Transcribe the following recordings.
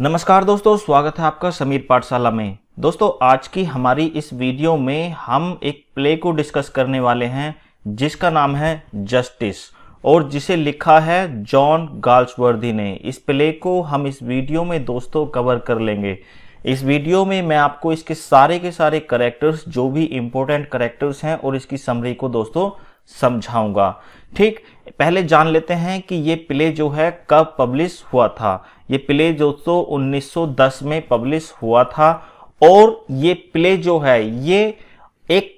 नमस्कार दोस्तों स्वागत है आपका समीर पाठशाला में दोस्तों आज की हमारी इस वीडियो में हम एक प्ले को डिस्कस करने वाले हैं जिसका नाम है जस्टिस और जिसे लिखा है जॉन गाल्सवर्दी ने इस प्ले को हम इस वीडियो में दोस्तों कवर कर लेंगे इस वीडियो में मैं आपको इसके सारे के सारे करेक्टर्स जो भी इम्पोर्टेंट करेक्टर्स हैं और इसकी समरी को दोस्तों समझाऊंगा ठीक पहले जान लेते हैं कि ये प्ले जो है कब पब्लिश हुआ था ये प्ले जो तो 1910 में पब्लिश हुआ था और ये प्ले जो है ये एक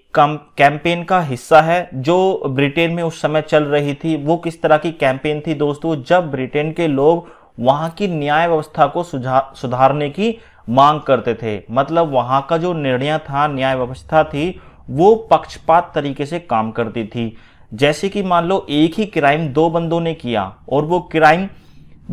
कैंपेन का हिस्सा है जो ब्रिटेन में उस समय चल रही थी वो किस तरह की कैंपेन थी दोस्तों जब ब्रिटेन के लोग वहां की न्याय व्यवस्था को सुधारने की मांग करते थे मतलब वहां का जो निर्णय था न्याय व्यवस्था थी वो पक्षपात तरीके से काम करती थी जैसे कि मान लो एक ही क्राइम दो बंदों ने किया और वो क्राइम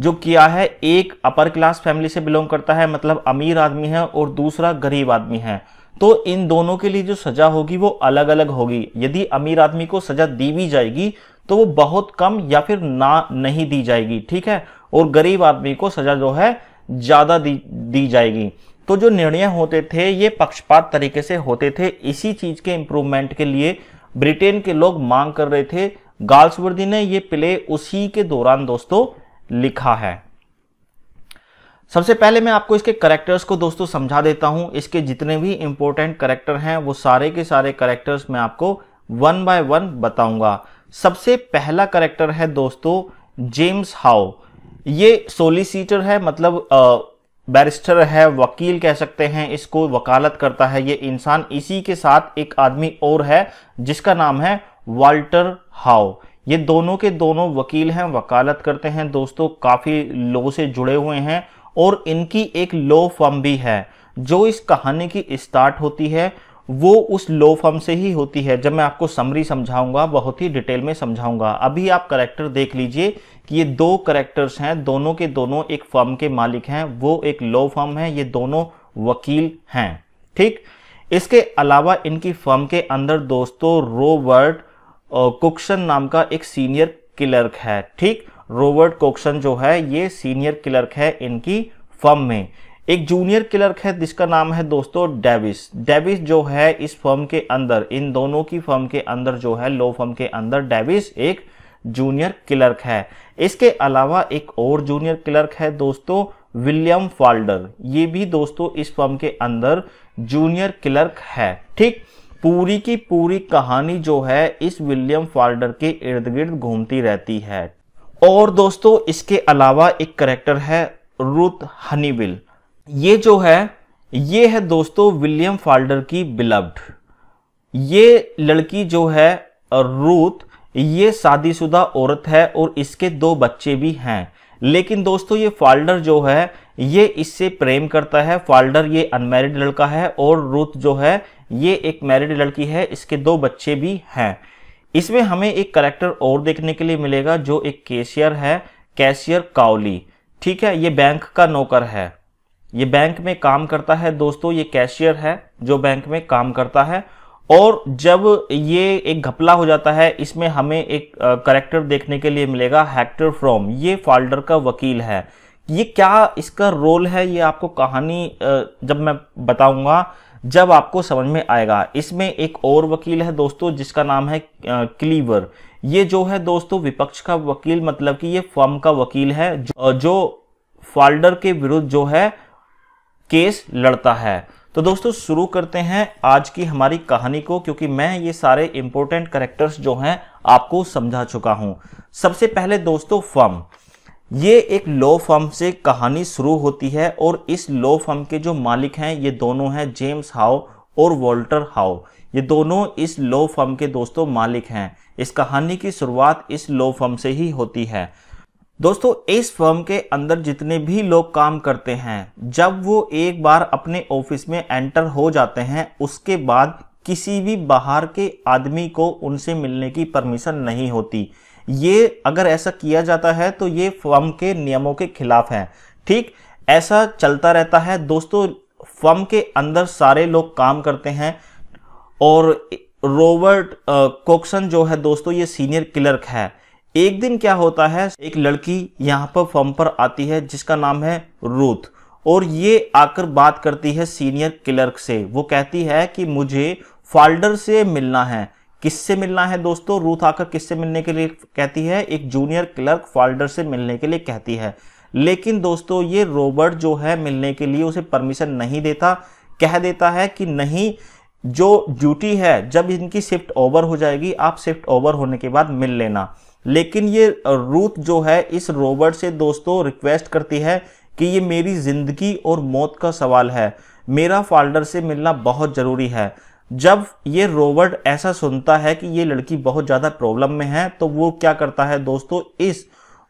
जो किया है एक अपर क्लास फैमिली से बिलोंग करता है मतलब अमीर आदमी है और दूसरा गरीब आदमी है तो इन दोनों के लिए जो सजा होगी वो अलग अलग होगी यदि अमीर आदमी को सजा दी भी जाएगी तो वो बहुत कम या फिर ना नहीं दी जाएगी ठीक है और गरीब आदमी को सजा जो है ज़्यादा दी दी जाएगी तो जो निर्णय होते थे ये पक्षपात तरीके से होते थे इसी चीज़ के इंप्रूवमेंट के लिए ब्रिटेन के लोग मांग कर रहे थे गाल्सवर्दी ने यह प्ले उसी के दौरान दोस्तों लिखा है सबसे पहले मैं आपको इसके करेक्टर्स को दोस्तों समझा देता हूं इसके जितने भी इंपॉर्टेंट करेक्टर हैं वो सारे के सारे करेक्टर्स मैं आपको वन बाय वन बताऊंगा सबसे पहला करेक्टर है दोस्तों जेम्स हाउ ये सोलिसिटर है मतलब बैरिस्टर है वकील कह सकते हैं इसको वकालत करता है ये इंसान इसी के साथ एक आदमी और है जिसका नाम है वाल्टर हाउ ये दोनों के दोनों वकील हैं वकालत करते हैं दोस्तों काफ़ी लोगों से जुड़े हुए हैं और इनकी एक लो फर्म भी है जो इस कहानी की स्टार्ट होती है वो उस लो फॉर्म से ही होती है जब मैं आपको समरी समझाऊंगा बहुत ही डिटेल में समझाऊंगा अभी आप करेक्टर देख लीजिए कि ये दो करेक्टर्स हैं दोनों के दोनों एक फर्म के मालिक हैं वो एक लॉ फर्म है ये दोनों वकील हैं ठीक इसके अलावा इनकी फर्म के अंदर दोस्तों रोबर्ट कुक्शन नाम का एक सीनियर क्लर्क है ठीक रोबर्ट कोक्सन जो है ये सीनियर क्लर्क है इनकी फर्म में एक जूनियर क्लर्क है जिसका नाम है दोस्तों डेविस डेविस जो है इस फर्म के अंदर इन दोनों की फर्म के अंदर जो है लो फर्म के अंदर डेविस एक जूनियर क्लर्क है इसके अलावा एक और जूनियर क्लर्क है दोस्तों विलियम फाल्डर ये भी दोस्तों इस फर्म के अंदर जूनियर क्लर्क है ठीक पूरी की पूरी कहानी जो है इस विलियम फाल्डर के इर्द गिर्द घूमती रहती है और दोस्तों इसके अलावा एक करेक्टर है रूथ हनीविल ये जो है ये है दोस्तों विलियम फाल्डर की बिलव्ड ये लड़की जो है रूथ ये शादीशुदा औरत है और इसके दो बच्चे भी हैं लेकिन दोस्तों ये फाल्डर जो है ये इससे प्रेम करता है फाल्डर ये अनमेरिड लड़का है और रूथ जो है ये एक मैरिड लड़की है इसके दो बच्चे भी हैं इसमें हमें एक करेक्टर और देखने के लिए मिलेगा जो एक कैशियर है कैशियर काउली ठीक है ये बैंक का नौकर है ये बैंक में काम करता है दोस्तों ये कैशियर है जो बैंक में काम करता है और जब ये एक घपला हो जाता है इसमें हमें एक करेक्टर देखने के लिए मिलेगा हैक्टर फ्रॉम ये फाल्डर का वकील है ये क्या इसका रोल है ये आपको कहानी जब मैं बताऊंगा जब आपको समझ में आएगा इसमें एक और वकील है दोस्तों जिसका नाम है क्लीवर ये जो है दोस्तों विपक्ष का वकील मतलब कि ये फर्म का वकील है जो फाल्डर के विरुद्ध जो है केस लड़ता है तो दोस्तों शुरू करते हैं आज की हमारी कहानी को क्योंकि मैं ये सारे इंपॉर्टेंट करेक्टर्स जो हैं आपको समझा चुका हूं सबसे पहले दोस्तों फर्म ये एक लो फर्म से कहानी शुरू होती है और इस लो फर्म के जो मालिक हैं ये दोनों हैं जेम्स हाउ और वॉल्टर हाउ ये दोनों इस लो फर्म के दोस्तों मालिक हैं इस कहानी की शुरुआत इस लो फर्म से ही होती है दोस्तों इस फर्म के अंदर जितने भी लोग काम करते हैं जब वो एक बार अपने ऑफिस में एंटर हो जाते हैं उसके बाद किसी भी बाहर के आदमी को उनसे मिलने की परमिशन नहीं होती ये अगर ऐसा किया जाता है तो ये फर्म के नियमों के खिलाफ है ठीक ऐसा चलता रहता है दोस्तों फर्म के अंदर सारे लोग काम करते हैं और रॉबर्ट कोक्सन जो है दोस्तों ये सीनियर क्लर्क है एक दिन क्या होता है एक लड़की यहाँ पर फॉर्म पर आती है जिसका नाम है रूथ और ये आकर बात करती है सीनियर क्लर्क से वो कहती है कि मुझे फाल्डर से मिलना है किससे मिलना है दोस्तों रूथ आकर किससे मिलने के लिए कहती है एक जूनियर क्लर्क फाल्डर से मिलने के लिए कहती है लेकिन दोस्तों ये रोबर्ट जो है मिलने के लिए उसे परमिशन नहीं देता कह देता है कि नहीं जो ड्यूटी है जब इनकी शिफ्ट ओवर हो जाएगी आप शिफ्ट ओवर होने के बाद मिल लेना लेकिन ये रूथ जो है इस रोबर्ट से दोस्तों रिक्वेस्ट करती है कि ये मेरी ज़िंदगी और मौत का सवाल है मेरा फाल्डर से मिलना बहुत ज़रूरी है जब ये रोबर्ट ऐसा सुनता है कि ये लड़की बहुत ज़्यादा प्रॉब्लम में है तो वो क्या करता है दोस्तों इस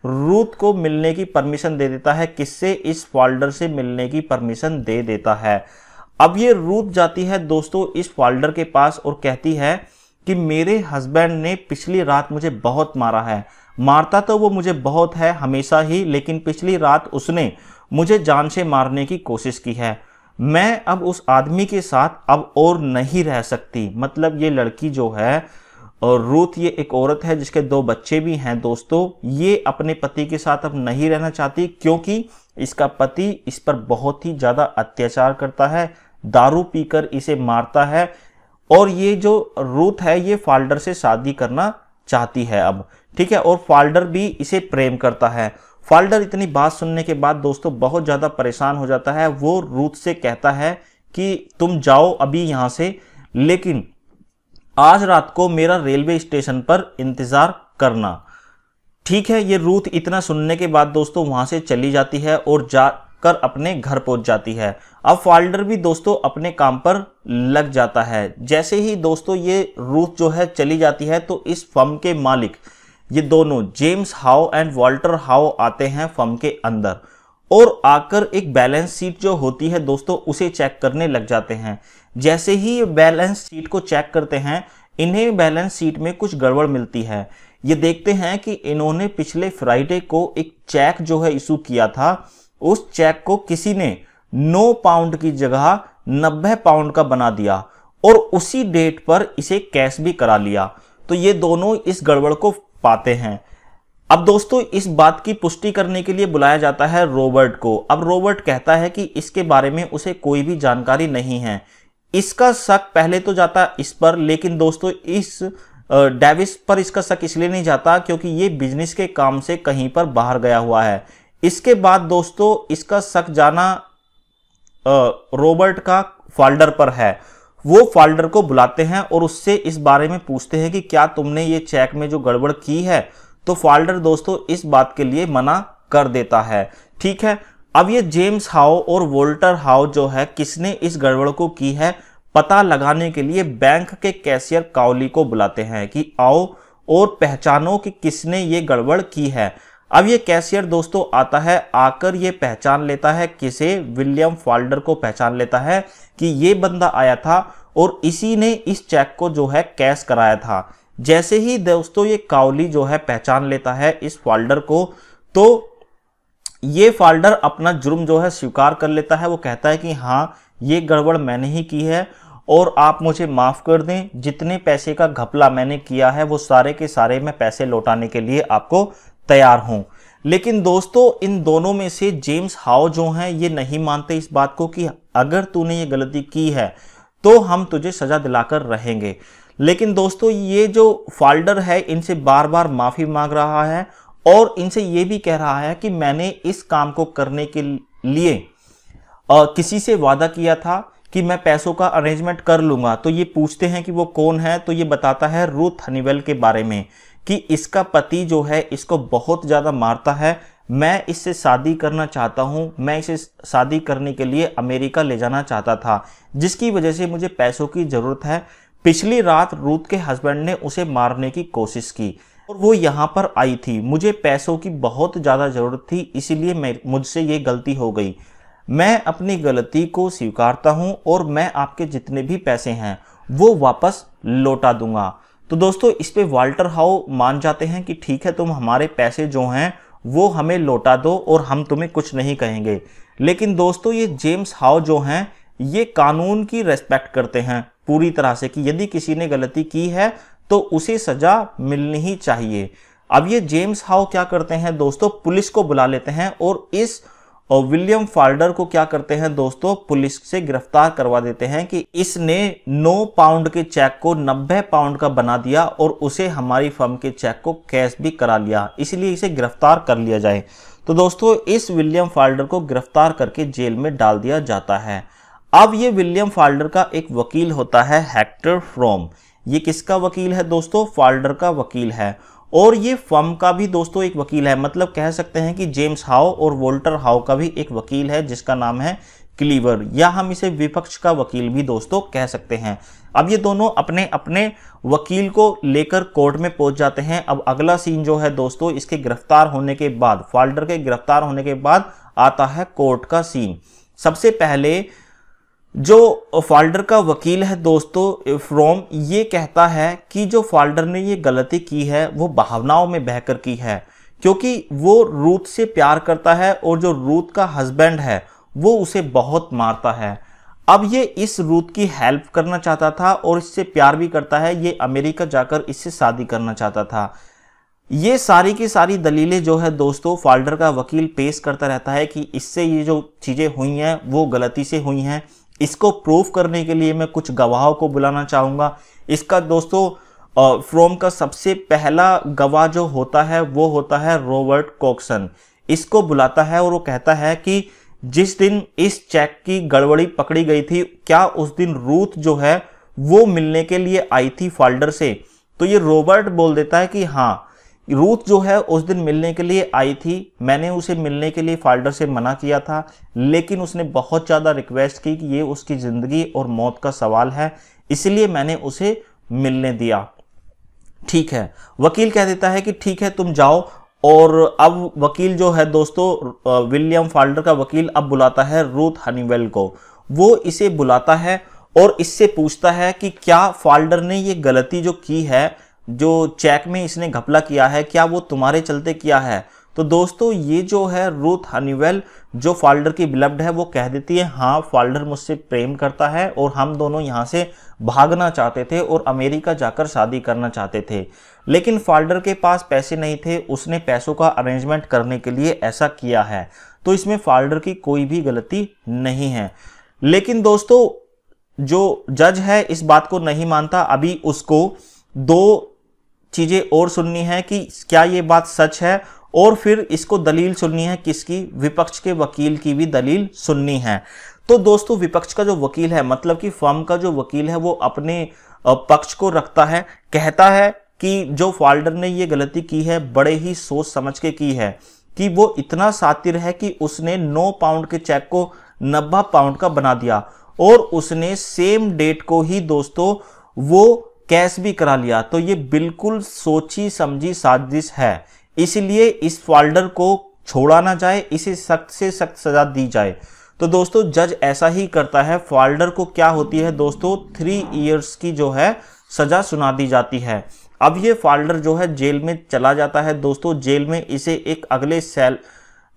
रूथ को मिलने की परमिशन दे देता है किससे इस फाल्डर से मिलने की परमिशन दे देता है अब ये रूथ जाती है दोस्तों इस फॉल्डर के पास और कहती है कि मेरे हस्बैंड ने पिछली रात मुझे बहुत मारा है मारता तो वो मुझे बहुत है हमेशा ही लेकिन पिछली रात उसने मुझे जान से मारने की कोशिश की है मैं अब उस आदमी के साथ अब और नहीं रह सकती मतलब ये लड़की जो है और रूथ ये एक औरत है जिसके दो बच्चे भी हैं दोस्तों ये अपने पति के साथ अब नहीं रहना चाहती क्योंकि इसका पति इस पर बहुत ही ज़्यादा अत्याचार करता है दारू पीकर इसे मारता है और ये जो रूथ है ये फाल्डर से शादी करना चाहती है अब ठीक है और फाल्डर भी इसे प्रेम करता है फाल्डर इतनी बात सुनने के बाद दोस्तों बहुत ज़्यादा परेशान हो जाता है वो रूथ से कहता है कि तुम जाओ अभी यहां से लेकिन आज रात को मेरा रेलवे स्टेशन पर इंतज़ार करना ठीक है ये रूथ इतना सुनने के बाद दोस्तों वहां से चली जाती है और जाकर अपने घर पहुंच जाती है अब फॉल्डर भी दोस्तों अपने काम पर लग जाता है जैसे ही दोस्तों ये रूथ जो है चली जाती है तो इस फर्म के मालिक ये दोनों James Howe and Walter Howe आते हैं फर्म के अंदर और आकर एक बैलेंस शीट जो होती है दोस्तों उसे चेक करने लग जाते हैं जैसे ही बैलेंस शीट को चेक करते हैं इन्हें बैलेंस शीट में कुछ गड़बड़ मिलती है ये देखते हैं कि इन्होंने पिछले फ्राइडे को एक चेक जो है इशू किया था उस चेक को किसी ने नौ पाउंड की जगह नब्बे पाउंड का बना दिया और उसी डेट पर इसे कैश भी करा लिया तो ये दोनों इस गड़बड़ को पाते हैं अब दोस्तों इस बात की पुष्टि करने के लिए बुलाया जाता है रॉबर्ट को अब रॉबर्ट कहता है कि इसके बारे में उसे कोई भी जानकारी नहीं है इसका शक पहले तो जाता इस पर लेकिन दोस्तों इस डेविस पर इसका शक इसलिए नहीं जाता क्योंकि ये बिजनेस के काम से कहीं पर बाहर गया हुआ है इसके बाद दोस्तों इसका शक जाना रॉबर्ट का फोल्डर पर है वो फोल्डर को बुलाते हैं और उससे इस बारे में पूछते हैं कि क्या तुमने ये चेक में जो गड़बड़ की है तो फोल्डर दोस्तों इस बात के लिए मना कर देता है ठीक है अब ये जेम्स हाउ और वोल्टर हाउ जो है किसने इस गड़बड़ को की है पता लगाने के लिए बैंक के कैशियर काउली को बुलाते हैं कि आओ और पहचानो कि किसने ये गड़बड़ की है अब ये कैशियर दोस्तों आता है आकर ये पहचान लेता है किसे विलियम फॉल्डर को पहचान लेता है कि ये बंदा आया था और इसी ने इस चेक को जो है कैश कराया था जैसे ही दोस्तों ये कावली जो है पहचान लेता है इस फॉल्डर को तो ये फॉल्डर अपना जुर्म जो है स्वीकार कर लेता है वो कहता है कि हाँ ये गड़बड़ मैंने ही की है और आप मुझे माफ़ कर दें जितने पैसे का घपला मैंने किया है वो सारे के सारे मैं पैसे लौटाने के लिए आपको तैयार हों लेकिन दोस्तों इन दोनों में से जेम्स हाउ जो हैं ये नहीं मानते इस बात को कि अगर तूने ये गलती की है तो हम तुझे सजा दिलाकर रहेंगे लेकिन दोस्तों ये जो फाल्डर है इनसे बार बार माफ़ी मांग रहा है और इनसे ये भी कह रहा है कि मैंने इस काम को करने के लिए आ, किसी से वादा किया था कि मैं पैसों का अरेंजमेंट कर लूंगा तो ये पूछते हैं कि वो कौन है तो ये बताता है रूथ हनीवेल के बारे में कि इसका पति जो है इसको बहुत ज़्यादा मारता है मैं इससे शादी करना चाहता हूँ मैं इसे शादी करने के लिए अमेरिका ले जाना चाहता था जिसकी वजह से मुझे पैसों की ज़रूरत है पिछली रात रूथ के हस्बैंड ने उसे मारने की कोशिश की और वो यहाँ पर आई थी मुझे पैसों की बहुत ज़्यादा ज़रूरत थी इसीलिए मुझसे ये गलती हो गई मैं अपनी गलती को स्वीकारता हूँ और मैं आपके जितने भी पैसे हैं वो वापस लौटा दूंगा तो दोस्तों इस पे वाल्टर हाउ मान जाते हैं कि ठीक है तुम हमारे पैसे जो हैं वो हमें लौटा दो और हम तुम्हें कुछ नहीं कहेंगे लेकिन दोस्तों ये जेम्स हाउ जो हैं ये कानून की रेस्पेक्ट करते हैं पूरी तरह से कि यदि किसी ने गलती की है तो उसे सज़ा मिलनी ही चाहिए अब ये जेम्स हाउ क्या करते हैं दोस्तों पुलिस को बुला लेते हैं और इस और विलियम फाल्डर को क्या करते हैं दोस्तों पुलिस से गिरफ्तार करवा देते हैं कि इसने 9 पाउंड के चेक को 90 पाउंड का बना दिया और उसे हमारी फर्म के चेक को कैश भी करा लिया इसलिए इसे गिरफ्तार कर लिया जाए तो दोस्तों इस विलियम फाल्डर को गिरफ्तार करके जेल में डाल दिया जाता है अब ये विलियम फाल्डर का एक वकील होता है हेक्टर फ्रोम ये किसका वकील है दोस्तों फाल्डर का वकील है और ये फर्म का भी दोस्तों एक वकील है मतलब कह सकते हैं कि जेम्स हाउ और वोल्टर हाउ का भी एक वकील है जिसका नाम है क्लीवर या हम इसे विपक्ष का वकील भी दोस्तों कह सकते हैं अब ये दोनों अपने अपने वकील को लेकर कोर्ट में पहुंच जाते हैं अब अगला सीन जो है दोस्तों इसके गिरफ्तार होने के बाद फाल्डर के गिरफ्तार होने के बाद आता है कोर्ट का सीन सबसे पहले जो फाल्डर का वकील है दोस्तों फ्रॉम ये कहता है कि जो फाल्डर ने ये गलती की है वो भावनाओं में बहकर की है क्योंकि वो रूथ से प्यार करता है और जो रूथ का हस्बैंड है वो उसे बहुत मारता है अब ये इस रूथ की हेल्प करना चाहता था और इससे प्यार भी करता है ये अमेरिका जाकर इससे शादी करना चाहता था ये सारी की सारी दलीलें जो है दोस्तों फाल्डर का वकील पेश करता रहता है कि इससे ये जो चीज़ें हुई हैं वो गलती से हुई हैं इसको प्रूफ करने के लिए मैं कुछ गवाहों को बुलाना चाहूँगा इसका दोस्तों फ्रोम का सबसे पहला गवाह जो होता है वो होता है रॉबर्ट कॉक्सन इसको बुलाता है और वो कहता है कि जिस दिन इस चेक की गड़बड़ी पकड़ी गई थी क्या उस दिन रूथ जो है वो मिलने के लिए आई थी फाल्डर से तो ये रॉबर्ट बोल देता है कि हाँ रूथ जो है उस दिन मिलने के लिए आई थी मैंने उसे मिलने के लिए फाल्डर से मना किया था लेकिन उसने बहुत ज़्यादा रिक्वेस्ट की कि ये उसकी ज़िंदगी और मौत का सवाल है इसलिए मैंने उसे मिलने दिया ठीक है वकील कह देता है कि ठीक है तुम जाओ और अब वकील जो है दोस्तों विलियम फाल्डर का वकील अब बुलाता है रूथ हनीवेल को वो इसे बुलाता है और इससे पूछता है कि क्या फाल्डर ने ये गलती जो की है जो चेक में इसने घपला किया है क्या वो तुम्हारे चलते किया है तो दोस्तों ये जो है रूथ हनीवेल जो फाल्डर की बिलब्ड है वो कह देती है हाँ फाल्डर मुझसे प्रेम करता है और हम दोनों यहाँ से भागना चाहते थे और अमेरिका जाकर शादी करना चाहते थे लेकिन फाल्डर के पास पैसे नहीं थे उसने पैसों का अरेंजमेंट करने के लिए ऐसा किया है तो इसमें फाल्डर की कोई भी गलती नहीं है लेकिन दोस्तों जो जज है इस बात को नहीं मानता अभी उसको दो चीज़ें और सुननी है कि क्या ये बात सच है और फिर इसको दलील सुननी है किसकी विपक्ष के वकील की भी दलील सुननी है तो दोस्तों विपक्ष का जो वकील है मतलब कि फर्म का जो वकील है वो अपने पक्ष को रखता है कहता है कि जो फॉल्डर ने ये गलती की है बड़े ही सोच समझ के की है कि वो इतना सातिर है कि उसने 9 पाउंड के चेक को नब्बे पाउंड का बना दिया और उसने सेम डेट को ही दोस्तों वो कैश भी करा लिया तो ये बिल्कुल सोची समझी साजिश है इसलिए इस फॉल्डर को छोड़ा ना जाए इसे सख्त से सख्त सजा दी जाए तो दोस्तों जज ऐसा ही करता है फॉल्डर को क्या होती है दोस्तों थ्री ईयर्स की जो है सजा सुना दी जाती है अब ये फॉल्डर जो है जेल में चला जाता है दोस्तों जेल में इसे एक अगले सेल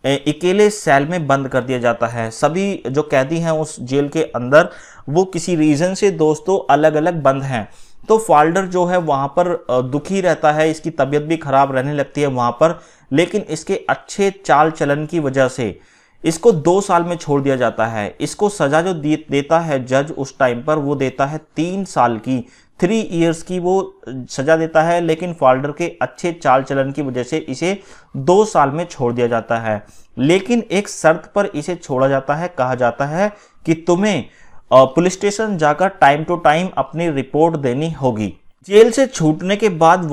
अकेले सेल में बंद कर दिया जाता है सभी जो कैदी हैं उस जेल के अंदर वो किसी रीज़न से दोस्तों अलग अलग बंद हैं तो फाल्डर जो है वहाँ पर दुखी रहता है इसकी तबीयत भी खराब रहने लगती है वहाँ पर लेकिन इसके अच्छे चाल चलन की वजह से इसको दो साल में छोड़ दिया जाता है इसको सज़ा जो देता है जज उस टाइम पर वो देता है तीन साल की थ्री इयर्स की वो सज़ा देता है लेकिन फाल्डर के अच्छे चाल चलन की वजह से इसे दो साल में छोड़ दिया जाता है लेकिन एक शर्त पर इसे छोड़ा जाता है कहा जाता है कि तुम्हें पुलिस स्टेशन जाकर टाइम टू टाइम अपनी रिपोर्ट देनी होगी जेल से छूटने के बाद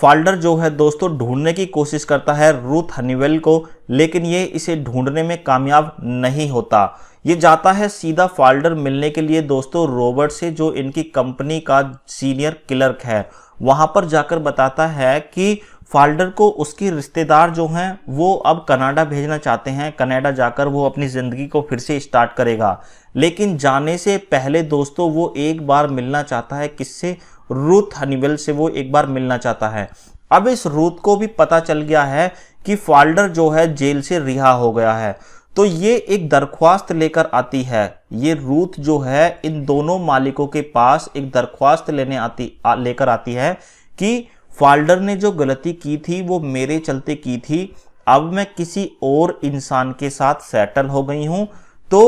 फाल्डर जो है दोस्तों ढूंढने की कोशिश करता है रूथ हनीवेल को लेकिन ये इसे ढूंढने में कामयाब नहीं होता ये जाता है सीधा फाल्डर मिलने के लिए दोस्तों रॉबर्ट से जो इनकी कंपनी का सीनियर क्लर्क है वहाँ पर जाकर बताता है कि फाल्डर को उसके रिश्तेदार जो हैं वो अब कनाडा भेजना चाहते हैं कनाडा जाकर वो अपनी ज़िंदगी को फिर से स्टार्ट करेगा लेकिन जाने से पहले दोस्तों वो एक बार मिलना चाहता है किससे रूथ हनीवेल से वो एक बार मिलना चाहता है अब इस रूथ को भी पता चल गया है कि फाल्डर जो है जेल से रिहा हो गया है तो ये एक दरख्वास्त लेकर आती है ये रूथ जो है इन दोनों मालिकों के पास एक दरख्वास्त लेने आती लेकर आती है कि फाल्डर ने जो गलती की थी वो मेरे चलते की थी अब मैं किसी और इंसान के साथ सेटल हो गई हूँ तो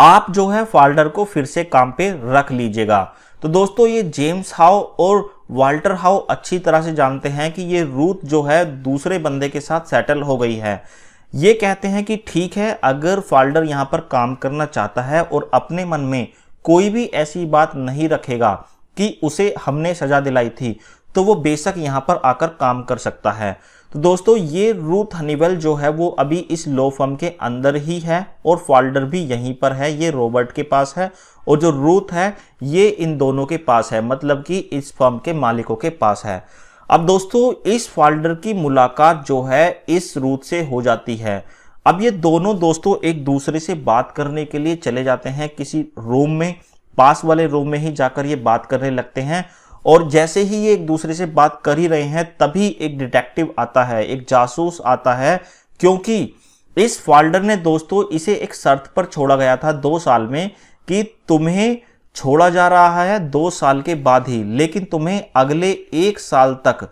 आप जो है फाल्डर को फिर से काम पे रख लीजिएगा तो दोस्तों ये जेम्स हाउ और वाल्टर हाउ अच्छी तरह से जानते हैं कि ये रूथ जो है दूसरे बंदे के साथ सेटल हो गई है ये कहते हैं कि ठीक है अगर फाल्डर यहाँ पर काम करना चाहता है और अपने मन में कोई भी ऐसी बात नहीं रखेगा कि उसे हमने सजा दिलाई थी तो वो बेशक यहाँ पर आकर काम कर सकता है तो दोस्तों ये रूथ हनीवेल जो है वो अभी इस लो फर्म के अंदर ही है और फॉल्डर भी यहीं पर है ये रॉबर्ट के पास है और जो रूथ है ये इन दोनों के पास है मतलब कि इस फर्म के मालिकों के पास है अब दोस्तों इस फॉल्डर की मुलाकात जो है इस रूथ से हो जाती है अब ये दोनों दोस्तों एक दूसरे से बात करने के लिए चले जाते हैं किसी रूम में पास वाले रूम में ही जाकर ये बात करने लगते हैं और जैसे ही ये एक दूसरे से बात कर ही रहे हैं तभी एक डिटेक्टिव आता है एक जासूस आता है क्योंकि इस फाल्डर ने दोस्तों इसे एक शर्त पर छोड़ा गया था दो साल में कि तुम्हें छोड़ा जा रहा है दो साल के बाद ही लेकिन तुम्हें अगले एक साल तक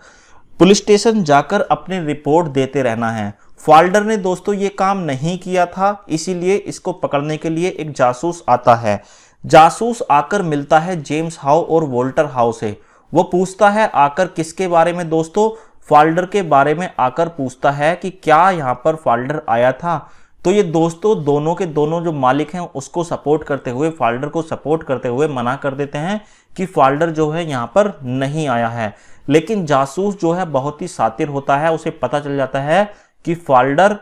पुलिस स्टेशन जाकर अपनी रिपोर्ट देते रहना है फाल्डर ने दोस्तों ये काम नहीं किया था इसीलिए इसको पकड़ने के लिए एक जासूस आता है जासूस आकर मिलता है जेम्स हाउ और वोल्टर हाउ से वो पूछता है आकर किसके बारे में दोस्तों फाल्डर के बारे में आकर पूछता है कि क्या यहाँ पर फाल्डर आया था तो ये दोस्तों दोनों के दोनों जो मालिक हैं उसको सपोर्ट करते हुए फाल्डर को सपोर्ट करते हुए मना कर देते हैं कि फाल्डर जो है यहाँ पर नहीं आया है लेकिन जासूस जो है बहुत ही सातिर होता है उसे पता चल जाता है कि फाल्डर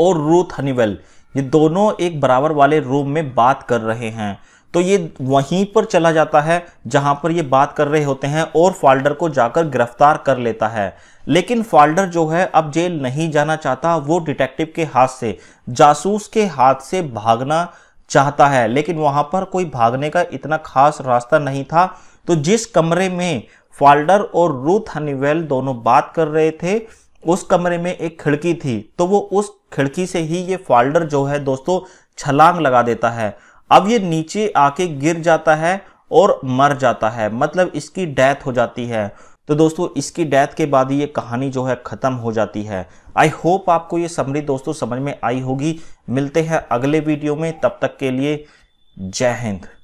और रूथ हनीवेल ये दोनों एक बराबर वाले रूम में बात कर रहे हैं तो ये वहीं पर चला जाता है जहां पर ये बात कर रहे होते हैं और फाल्डर को जाकर गिरफ्तार कर लेता है लेकिन फाल्डर जो है अब जेल नहीं जाना चाहता वो डिटेक्टिव के हाथ से जासूस के हाथ से भागना चाहता है लेकिन वहां पर कोई भागने का इतना खास रास्ता नहीं था तो जिस कमरे में फाल्डर और रूथ हनीवेल दोनों बात कर रहे थे उस कमरे में एक खिड़की थी तो वो उस खिड़की से ही ये फॉल्डर जो है दोस्तों छलांग लगा देता है अब ये नीचे आके गिर जाता है और मर जाता है मतलब इसकी डेथ हो जाती है तो दोस्तों इसकी डेथ के बाद ये कहानी जो है ख़त्म हो जाती है आई होप आपको ये समरी दोस्तों समझ में आई होगी मिलते हैं अगले वीडियो में तब तक के लिए जय हिंद